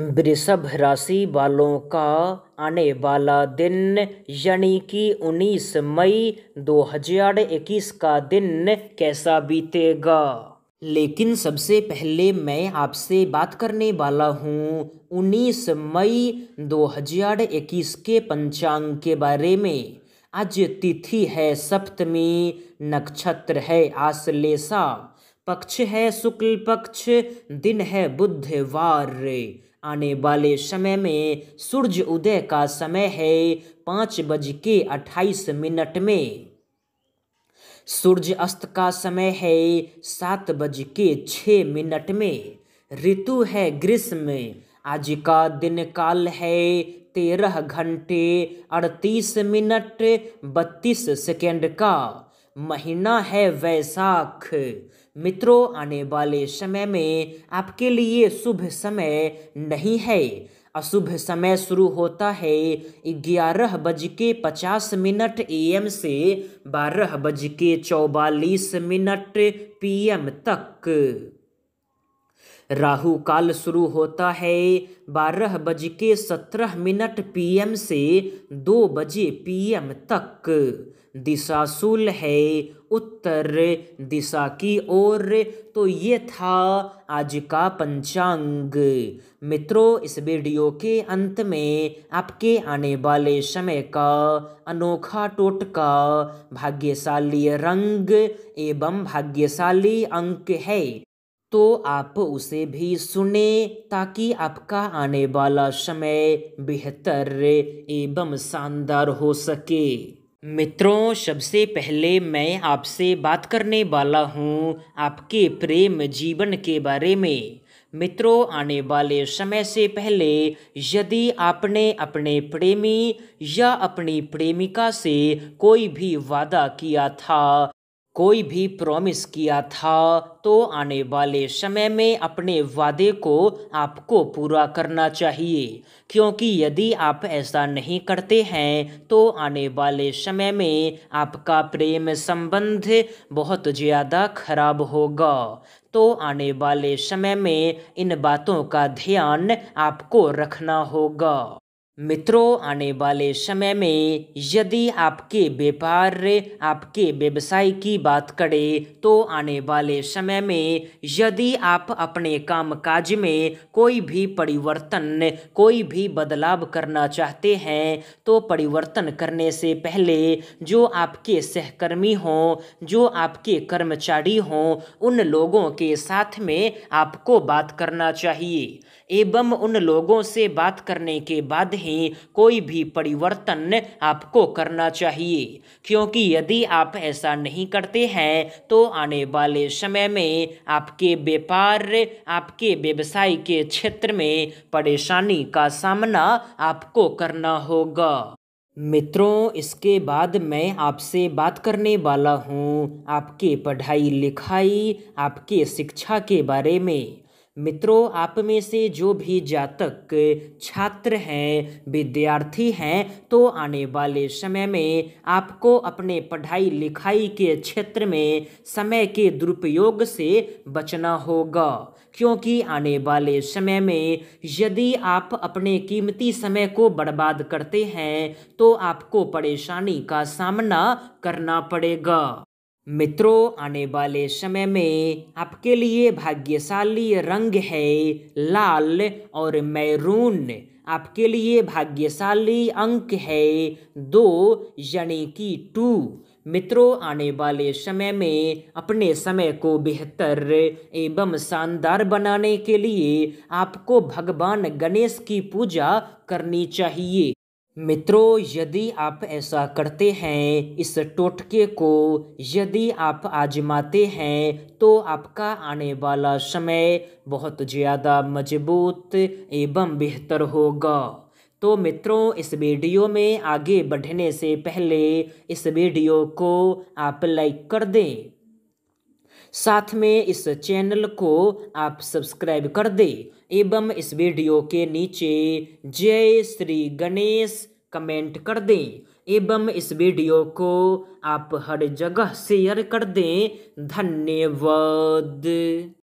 वृषभ राशि वालों का आने वाला दिन यानी कि 19 मई 2021 का दिन कैसा बीतेगा लेकिन सबसे पहले मैं आपसे बात करने वाला हूँ 19 मई 2021 के पंचांग के बारे में आज तिथि है सप्तमी नक्षत्र है आश्लेषा पक्ष है शुक्ल पक्ष दिन है बुधवार आने वाले समय में सूर्य उदय का समय है पाँच बज के अट्ठाईस मिनट में सूर्य अस्त का समय है सात बज के छः मिनट में ऋतु है ग्रीष्म आज का दिन काल है तेरह घंटे अड़तीस मिनट बत्तीस सेकेंड का महीना है वैसाख मित्रों आने वाले समय में आपके लिए शुभ समय नहीं है अशुभ समय शुरू होता है ग्यारह बज के पचास मिनट एम से बारह बज के चौवालीस मिनट पीएम तक राहु काल शुरू होता है बारह बज के सत्रह मिनट पीएम से दो बजे पीएम तक दिशा सुल है उत्तर दिशा की ओर तो ये था आज का पंचांग मित्रों इस वीडियो के अंत में आपके आने वाले समय का अनोखा टोटका भाग्यशाली रंग एवं भाग्यशाली अंक है तो आप उसे भी सुने ताकि आपका आने वाला समय बेहतर एवं शानदार हो सके मित्रों सबसे पहले मैं आपसे बात करने वाला हूँ आपके प्रेम जीवन के बारे में मित्रों आने वाले समय से पहले यदि आपने अपने प्रेमी या अपनी प्रेमिका से कोई भी वादा किया था कोई भी प्रॉमिस किया था तो आने वाले समय में अपने वादे को आपको पूरा करना चाहिए क्योंकि यदि आप ऐसा नहीं करते हैं तो आने वाले समय में आपका प्रेम संबंध बहुत ज़्यादा खराब होगा तो आने वाले समय में इन बातों का ध्यान आपको रखना होगा मित्रों आने वाले समय में यदि आपके व्यापार आपके व्यवसाय की बात करें तो आने वाले समय में यदि आप अपने कामकाज में कोई भी परिवर्तन कोई भी बदलाव करना चाहते हैं तो परिवर्तन करने से पहले जो आपके सहकर्मी हों जो आपके कर्मचारी हों उन लोगों के साथ में आपको बात करना चाहिए एवं उन लोगों से बात करने के बाद ही कोई भी परिवर्तन आपको करना चाहिए क्योंकि यदि आप ऐसा नहीं करते हैं तो आने वाले समय में आपके व्यापार आपके व्यवसाय के क्षेत्र में परेशानी का सामना आपको करना होगा मित्रों इसके बाद मैं आपसे बात करने वाला हूँ आपके पढ़ाई लिखाई आपके शिक्षा के बारे में मित्रों आप में से जो भी जातक छात्र हैं विद्यार्थी हैं तो आने वाले समय में आपको अपने पढ़ाई लिखाई के क्षेत्र में समय के दुरुपयोग से बचना होगा क्योंकि आने वाले समय में यदि आप अपने कीमती समय को बर्बाद करते हैं तो आपको परेशानी का सामना करना पड़ेगा मित्रों आने वाले समय में आपके लिए भाग्यशाली रंग है लाल और मैरून आपके लिए भाग्यशाली अंक है दो यानी कि टू मित्रों आने वाले समय में अपने समय को बेहतर एवं शानदार बनाने के लिए आपको भगवान गणेश की पूजा करनी चाहिए मित्रों यदि आप ऐसा करते हैं इस टोटके को यदि आप आजमाते हैं तो आपका आने वाला समय बहुत ज़्यादा मजबूत एवं बेहतर होगा तो मित्रों इस वीडियो में आगे बढ़ने से पहले इस वीडियो को आप लाइक कर दें साथ में इस चैनल को आप सब्सक्राइब कर दें एवं इस वीडियो के नीचे जय श्री गणेश कमेंट कर दें एवं इस वीडियो को आप हर जगह शेयर कर दें धन्यवाद